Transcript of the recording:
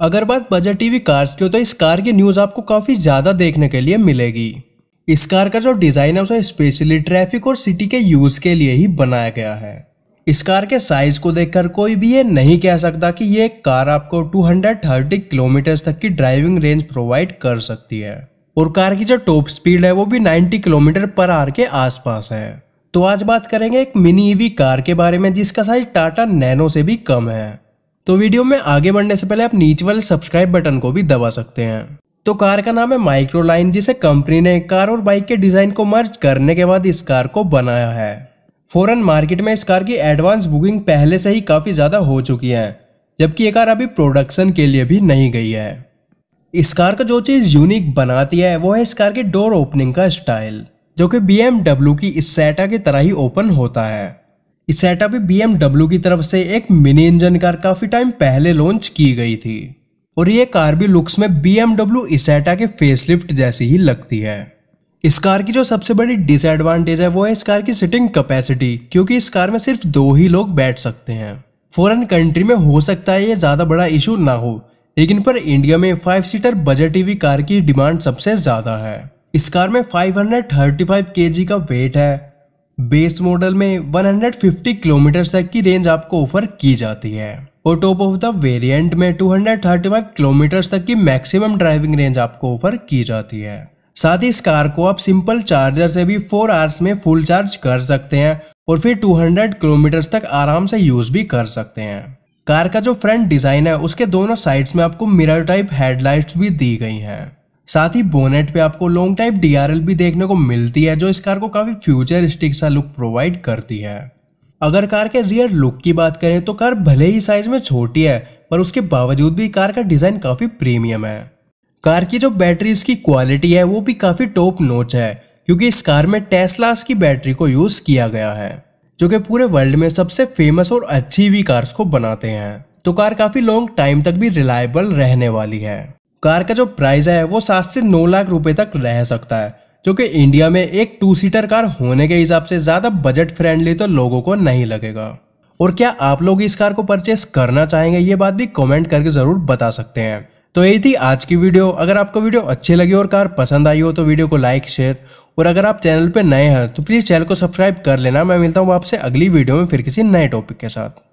अगर बात budget TV cars की हो तो इस कार की न्यूज़ आपको काफ़ी ज़्यादा देखने के लिए मिलेगी इस कार का जो डिज़ाइन है उसे स्पेशली ट्रैफिक और सिटी के यूज़ के लिए ही बनाया गया है इस कार के साइज को देखकर कोई भी ये नहीं कह सकता कि ये कार आपको 230 किलोमीटर तक की ड्राइविंग रेंज प्रोवाइड कर सकती है और कार की जो टॉप स्पीड है वो भी 90 किलोमीटर पर आर के आसपास है तो आज बात करेंगे एक मिनी ईवी e कार के बारे में जिसका साइज टाटा नैनो से भी कम है तो वीडियो में आगे बढ़ने से पहले आप नीचे वाले सब्सक्राइब बटन को भी दबा सकते हैं तो कार का नाम है माइक्रोलाइन जिसे कंपनी ने कार और बाइक के डिजाइन को मर्ज करने के बाद इस कार को बनाया है फॉरन मार्केट में इस कार की एडवांस बुकिंग पहले से ही काफ़ी ज़्यादा हो चुकी है जबकि ये कार अभी प्रोडक्शन के लिए भी नहीं गई है इस कार का जो चीज़ यूनिक बनाती है वो है इस कार के डोर ओपनिंग का स्टाइल जो कि बी की इस सेटा की तरह ही ओपन होता है इस सेटअप एमडब्ल्यू की तरफ से एक मिनी इंजन कार काफी टाइम पहले लॉन्च की गई थी और ये कार भी लुक्स में एमडब्ल्यू इसेटा के फेसलिफ्ट जैसी ही लगती है इस कार की जो सबसे बड़ी डिसएडवांटेज है वो है इस कार की सिटिंग कैपेसिटी क्योंकि इस कार में सिर्फ दो ही लोग बैठ सकते हैं फॉरेन कंट्री में हो सकता है ये ज़्यादा बड़ा इशू ना हो लेकिन पर इंडिया में five seater budget EV car की डिमांड सबसे ज़्यादा है इस कार में 535 केजी का वेट है बेस मॉडल में 150 किलोमीटर तक की रेंज आपको ऑफर की जाती है और टॉप ऑफ द वेरिएंट में 235 किलोमीटर तक की मैक्सिमम ड्राइविंग रेंज आपको ऑफर की जाती है साथ ही इस कार को आप सिंपल चार्जर से भी फोर आवर्स में फुल चार्ज कर सकते हैं और फिर 200 किलोमीटर तक आराम से यूज भी कर सकते हैं कार का जो फ्रंट डिजाइन है उसके दोनों साइड्स में आपको मिरर टाइप हेडलाइट्स भी दी गई हैं साथ ही बोनेट पे आपको लॉन्ग टाइप डी भी देखने को मिलती है जो इस कार को काफी फ्यूचरिस्टिक सा लुक प्रोवाइड करती है अगर कार के रियर लुक की बात करें तो कार भले ही साइज में छोटी है पर उसके बावजूद भी कार का डिजाइन काफी प्रीमियम है कार की जो बैटरी इसकी क्वालिटी है वो भी काफी टॉप नोच है क्योंकि इस कार में टेस्लास की बैटरी को यूज किया गया है जो कि पूरे वर्ल्ड में सबसे फेमस और अच्छी हुई कार्स को बनाते हैं तो कार काफी लॉन्ग टाइम तक भी रिलायबल रहने वाली है कार का जो प्राइस है वो सात से नौ लाख रुपए तक रह सकता है जो कि इंडिया में एक टू सीटर कार होने के हिसाब से ज़्यादा बजट फ्रेंडली तो लोगों को नहीं लगेगा और क्या आप लोग इस कार को परचेस करना चाहेंगे ये बात भी कमेंट करके ज़रूर बता सकते हैं तो यही थी आज की वीडियो अगर आपको वीडियो अच्छी लगी और कार पसंद आई हो तो वीडियो को लाइक शेयर और अगर आप चैनल पर नए हैं तो प्लीज़ चैनल को सब्सक्राइब कर लेना मैं मिलता हूँ आपसे अगली वीडियो में फिर किसी नए टॉपिक के साथ